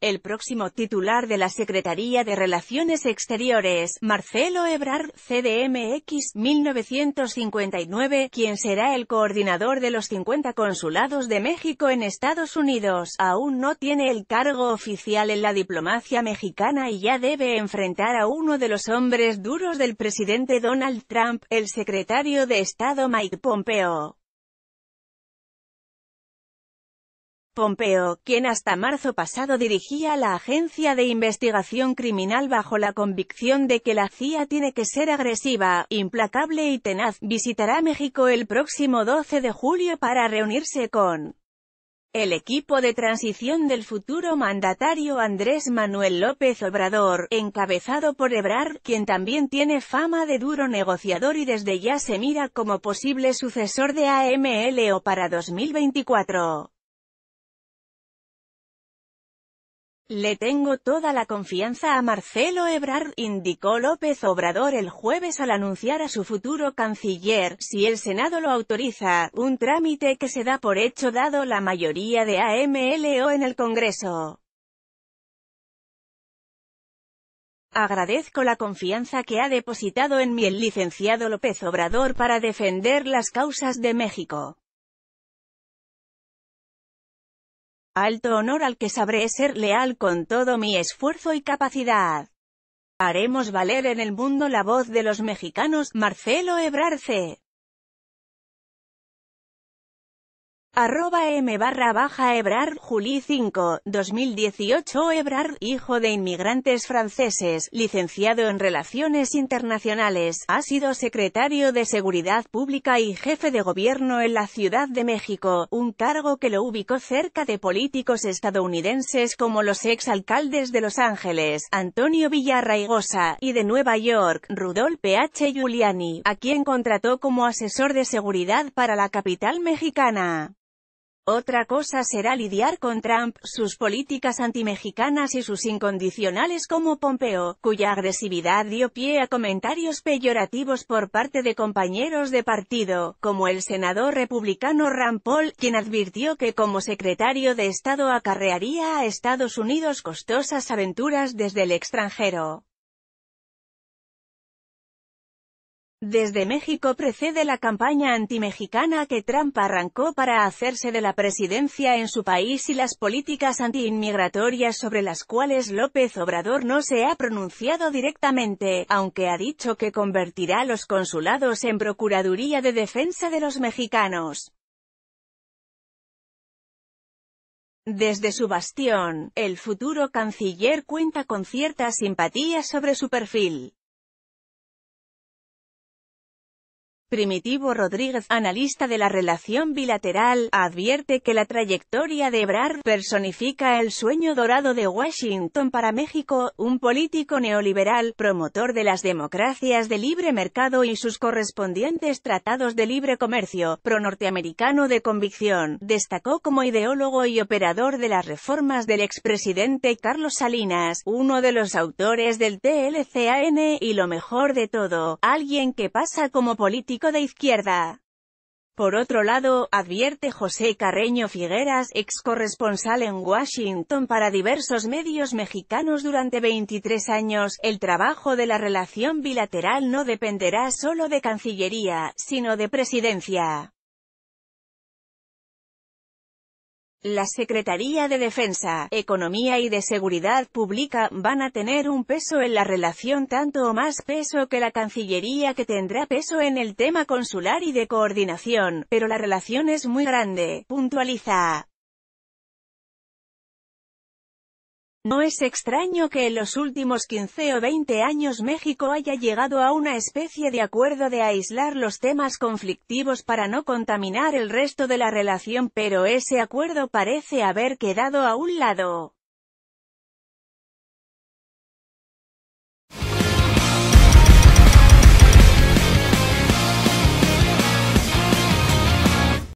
el próximo titular de la Secretaría de Relaciones Exteriores, Marcelo Ebrard, CDMX, 1959, quien será el coordinador de los 50 consulados de México en Estados Unidos, aún no tiene el cargo oficial en la diplomacia mexicana y ya debe enfrentar a uno de los hombres duros del presidente Donald Trump, el secretario de Estado Mike Pompeo. Pompeo, quien hasta marzo pasado dirigía la Agencia de Investigación Criminal bajo la convicción de que la CIA tiene que ser agresiva, implacable y tenaz, visitará México el próximo 12 de julio para reunirse con el equipo de transición del futuro mandatario Andrés Manuel López Obrador, encabezado por Ebrard, quien también tiene fama de duro negociador y desde ya se mira como posible sucesor de AMLO para 2024. Le tengo toda la confianza a Marcelo Ebrard, indicó López Obrador el jueves al anunciar a su futuro canciller, si el Senado lo autoriza, un trámite que se da por hecho dado la mayoría de AMLO en el Congreso. Agradezco la confianza que ha depositado en mí el licenciado López Obrador para defender las causas de México. alto honor al que sabré ser leal con todo mi esfuerzo y capacidad. Haremos valer en el mundo la voz de los mexicanos, Marcelo Ebrarce. arroba m barra baja Ebrard, Juli 5, 2018 Ebrard, hijo de inmigrantes franceses, licenciado en Relaciones Internacionales, ha sido secretario de Seguridad Pública y jefe de gobierno en la Ciudad de México, un cargo que lo ubicó cerca de políticos estadounidenses como los exalcaldes de Los Ángeles, Antonio Villarraigosa, y de Nueva York, rudolph H. Giuliani, a quien contrató como asesor de seguridad para la capital mexicana. Otra cosa será lidiar con Trump, sus políticas antimexicanas y sus incondicionales como Pompeo, cuya agresividad dio pie a comentarios peyorativos por parte de compañeros de partido, como el senador republicano Rand Paul, quien advirtió que como secretario de Estado acarrearía a Estados Unidos costosas aventuras desde el extranjero. Desde México precede la campaña antimexicana que Trump arrancó para hacerse de la presidencia en su país y las políticas antiinmigratorias sobre las cuales López Obrador no se ha pronunciado directamente, aunque ha dicho que convertirá los consulados en Procuraduría de Defensa de los Mexicanos. Desde su bastión, el futuro canciller cuenta con cierta simpatía sobre su perfil. Primitivo Rodríguez, analista de la relación bilateral, advierte que la trayectoria de Ebrard personifica el sueño dorado de Washington para México, un político neoliberal, promotor de las democracias de libre mercado y sus correspondientes tratados de libre comercio, pro-norteamericano de convicción, destacó como ideólogo y operador de las reformas del expresidente Carlos Salinas, uno de los autores del TLCAN y lo mejor de todo, alguien que pasa como político de izquierda. Por otro lado, advierte José Carreño Figueras, ex corresponsal en Washington para diversos medios mexicanos durante 23 años, el trabajo de la relación bilateral no dependerá solo de Cancillería, sino de Presidencia. La Secretaría de Defensa, Economía y de Seguridad Pública van a tener un peso en la relación tanto o más peso que la Cancillería que tendrá peso en el tema consular y de coordinación, pero la relación es muy grande, puntualiza. No es extraño que en los últimos 15 o 20 años México haya llegado a una especie de acuerdo de aislar los temas conflictivos para no contaminar el resto de la relación pero ese acuerdo parece haber quedado a un lado.